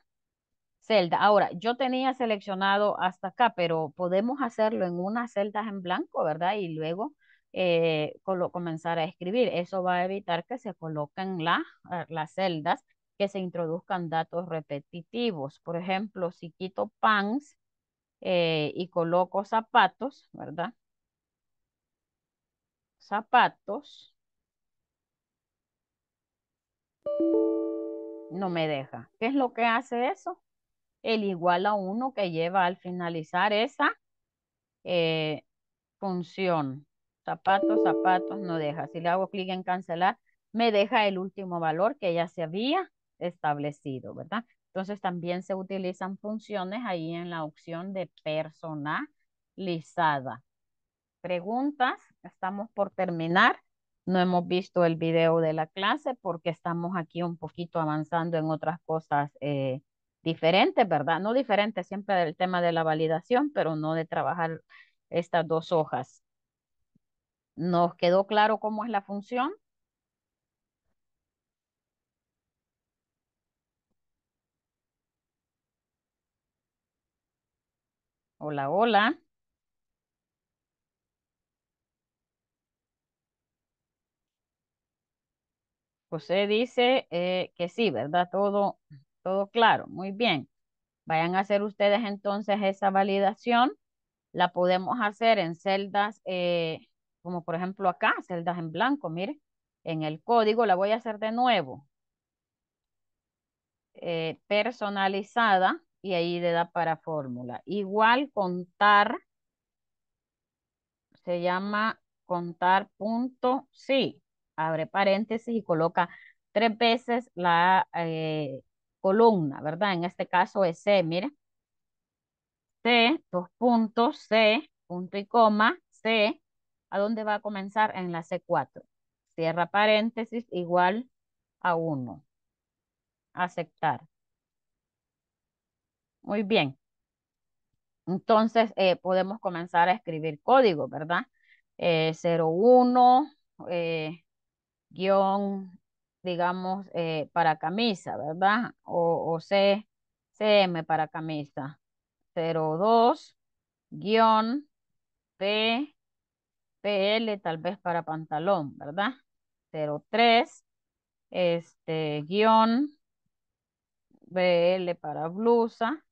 celda. Ahora, yo tenía seleccionado hasta acá, pero podemos hacerlo en una celda en blanco, ¿verdad? Y luego eh, comenzar a escribir. Eso va a evitar que se coloquen ah, las celdas, que se introduzcan datos repetitivos. Por ejemplo, si quito pants eh, y coloco zapatos, ¿verdad? Zapatos. No me deja. ¿Qué es lo que hace eso? El igual a uno que lleva al finalizar esa eh, función zapatos, zapatos, no deja. Si le hago clic en cancelar, me deja el último valor que ya se había establecido, ¿verdad? Entonces también se utilizan funciones ahí en la opción de personalizada. Preguntas, estamos por terminar. No hemos visto el video de la clase porque estamos aquí un poquito avanzando en otras cosas eh, diferentes, ¿verdad? No diferentes siempre del tema de la validación, pero no de trabajar estas dos hojas. ¿Nos quedó claro cómo es la función? Hola, hola. José dice eh, que sí, ¿verdad? Todo, todo claro. Muy bien. Vayan a hacer ustedes entonces esa validación. La podemos hacer en celdas eh, como por ejemplo acá, celdas en blanco, mire, en el código la voy a hacer de nuevo. Eh, personalizada y ahí le da para fórmula. Igual contar, se llama contar punto sí, abre paréntesis y coloca tres veces la eh, columna, ¿verdad? En este caso es C, mire. C, dos puntos, C, punto y coma, C, ¿A dónde va a comenzar? En la C4. Cierra paréntesis igual a 1. Aceptar. Muy bien. Entonces eh, podemos comenzar a escribir código, ¿verdad? 01, eh, eh, guión, digamos, para camisa, ¿verdad? O, o C, CM para camisa. 02, guión, P, PL tal vez para pantalón, ¿verdad? 03, este, guión, BL para blusa,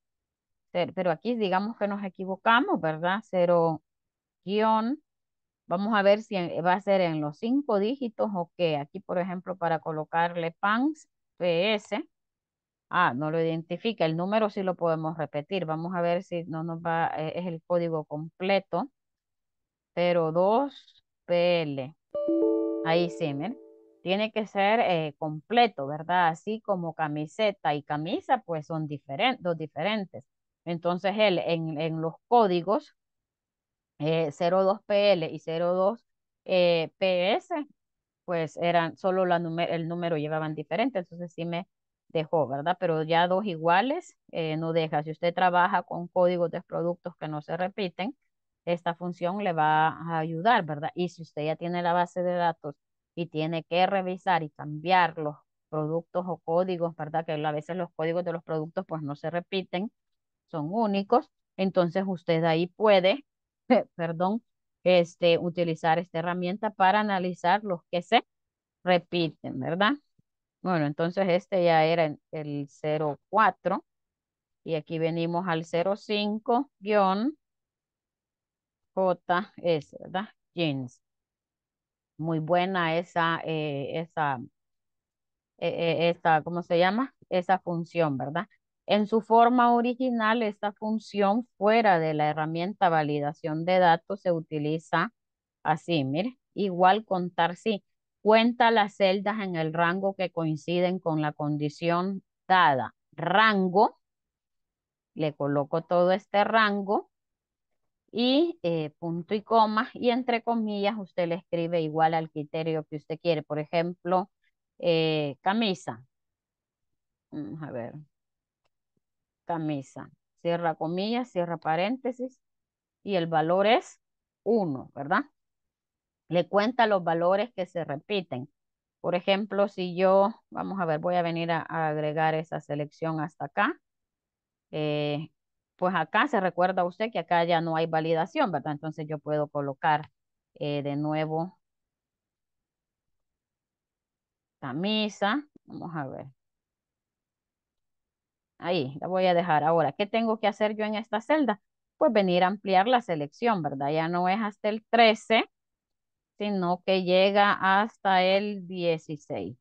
pero aquí digamos que nos equivocamos, ¿verdad? 0, guión, vamos a ver si va a ser en los cinco dígitos o qué. Aquí, por ejemplo, para colocarle PANS, PS, Ah, no lo identifica. El número sí lo podemos repetir. Vamos a ver si no nos va, eh, es el código completo. 02 PL. Ahí sí, miren. Tiene que ser eh, completo, ¿verdad? Así como camiseta y camisa, pues son diferentes, dos diferentes. Entonces, él en, los códigos eh, 02PL y 02PS, eh, pues eran solo la el número llevaban diferente, entonces sí me dejó, ¿verdad? Pero ya dos iguales eh, no deja. Si usted trabaja con códigos de productos que no se repiten, esta función le va a ayudar, ¿verdad? Y si usted ya tiene la base de datos y tiene que revisar y cambiar los productos o códigos, ¿verdad? Que a veces los códigos de los productos pues no se repiten, son únicos. Entonces usted ahí puede, [LAUGHS] perdón, este, utilizar esta herramienta para analizar los que se repiten, ¿verdad? Bueno, entonces este ya era el 04 y aquí venimos al 05 j es ¿verdad? Jeans. Muy buena esa, eh, esa, eh, eh, esta, ¿cómo se llama? Esa función, ¿verdad? En su forma original, esta función fuera de la herramienta validación de datos se utiliza así, mire, igual contar sí. Cuenta las celdas en el rango que coinciden con la condición dada. Rango, le coloco todo este rango y eh, punto y coma, y entre comillas usted le escribe igual al criterio que usted quiere. Por ejemplo, eh, camisa. Vamos mm, a ver. Camisa. Cierra comillas, cierra paréntesis, y el valor es 1, ¿verdad? Le cuenta los valores que se repiten. Por ejemplo, si yo, vamos a ver, voy a venir a, agregar esa selección hasta acá. Eh, pues acá se recuerda usted que acá ya no hay validación, ¿verdad? Entonces yo puedo colocar eh, de nuevo camisa. Vamos a ver. Ahí, la voy a dejar. Ahora, ¿qué tengo que hacer yo en esta celda? Pues venir a ampliar la selección, ¿verdad? Ya no es hasta el 13, sino que llega hasta el 16.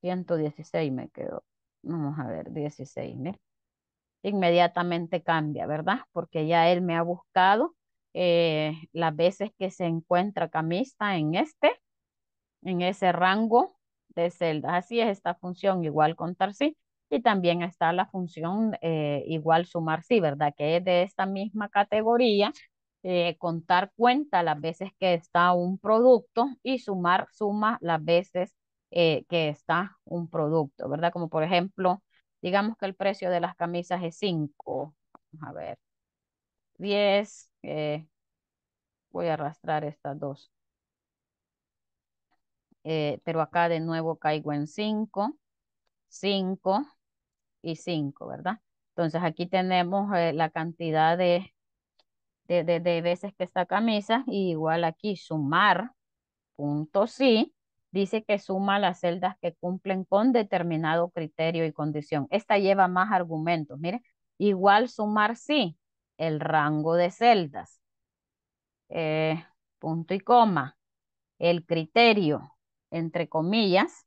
116 me quedó. Vamos a ver, 16, inmediatamente cambia, ¿verdad? Porque ya él me ha buscado eh, las veces que se encuentra camista en este, en ese rango de celdas. Así es esta función, igual contar sí. Y también está la función eh, igual sumar sí, ¿verdad? Que es de esta misma categoría, eh, contar cuenta las veces que está un producto y sumar suma las veces que está un producto, ¿verdad? Como por ejemplo, Digamos que el precio de las camisas es 5. Vamos a ver. 10. Eh, voy a arrastrar estas dos. Eh, pero acá de nuevo caigo en 5, 5 y 5, ¿verdad? Entonces aquí tenemos eh, la cantidad de, de, veces que esta camisa y igual aquí sumar punto sí dice que suma las celdas que cumplen con determinado criterio y condición. Esta lleva más argumentos, mire. Igual sumar sí, el rango de celdas, eh, punto y coma, el criterio, entre comillas,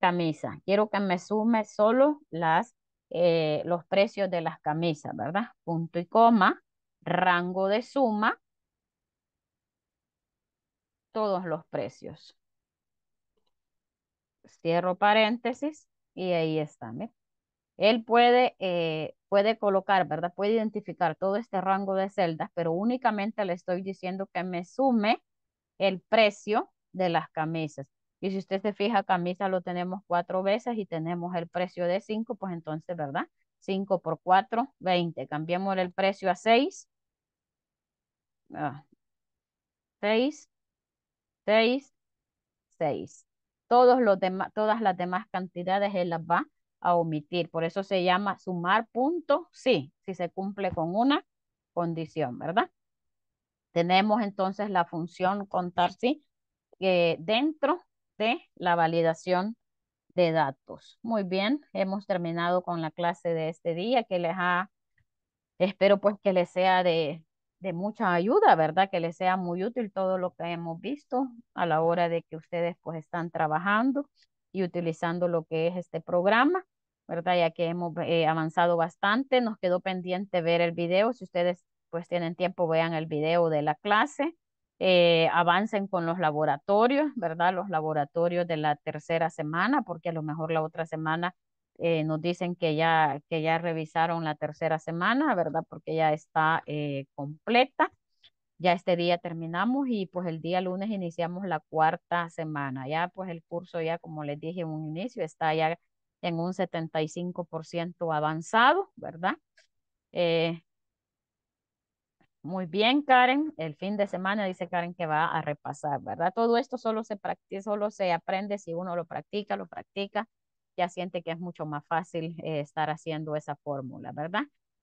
camisa. Quiero que me sume solo las, eh, los precios de las camisas, ¿verdad? Punto y coma, rango de suma, todos los precios. Cierro paréntesis y ahí está. Él puede, eh, puede colocar, ¿verdad? Puede identificar todo este rango de celdas, pero únicamente le estoy diciendo que me sume el precio de las camisas. Y si usted se fija, camisa lo tenemos cuatro veces y tenemos el precio de cinco, pues entonces, ¿verdad? cinco por cuatro veinte cambiamos el precio a seis ah, seis 6, 6. Todos los todas las demás cantidades él las va a omitir. Por eso se llama sumar punto sí, si se cumple con una condición, ¿verdad? Tenemos entonces la función contar sí eh, dentro de la validación de datos. Muy bien, hemos terminado con la clase de este día que les ha, espero pues que les sea de de mucha ayuda, ¿verdad? Que les sea muy útil todo lo que hemos visto a la hora de que ustedes pues están trabajando y utilizando lo que es este programa, ¿verdad? Ya que hemos eh, avanzado bastante, nos quedó pendiente ver el video, si ustedes pues tienen tiempo, vean el video de la clase, eh, avancen con los laboratorios, ¿verdad? Los laboratorios de la tercera semana, porque a lo mejor la otra semana eh, nos dicen que ya, que ya revisaron la tercera semana, ¿verdad? Porque ya está eh, completa. Ya este día terminamos y pues el día lunes iniciamos la cuarta semana. Ya pues el curso ya, como les dije en un inicio, está ya en un 75% avanzado, ¿verdad? Eh, muy bien, Karen. El fin de semana dice Karen que va a repasar, ¿verdad? Todo esto solo se solo se aprende si uno lo practica, lo practica ya siente que es mucho más fácil eh, estar haciendo esa fórmula, ¿verdad?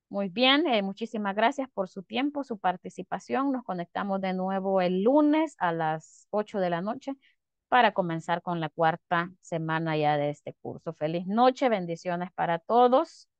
Muy bien, eh, muchísimas gracias por su tiempo, su participación. Nos conectamos de nuevo el lunes a las 8 de la noche para comenzar con la cuarta semana ya de este curso. Feliz noche, bendiciones para todos.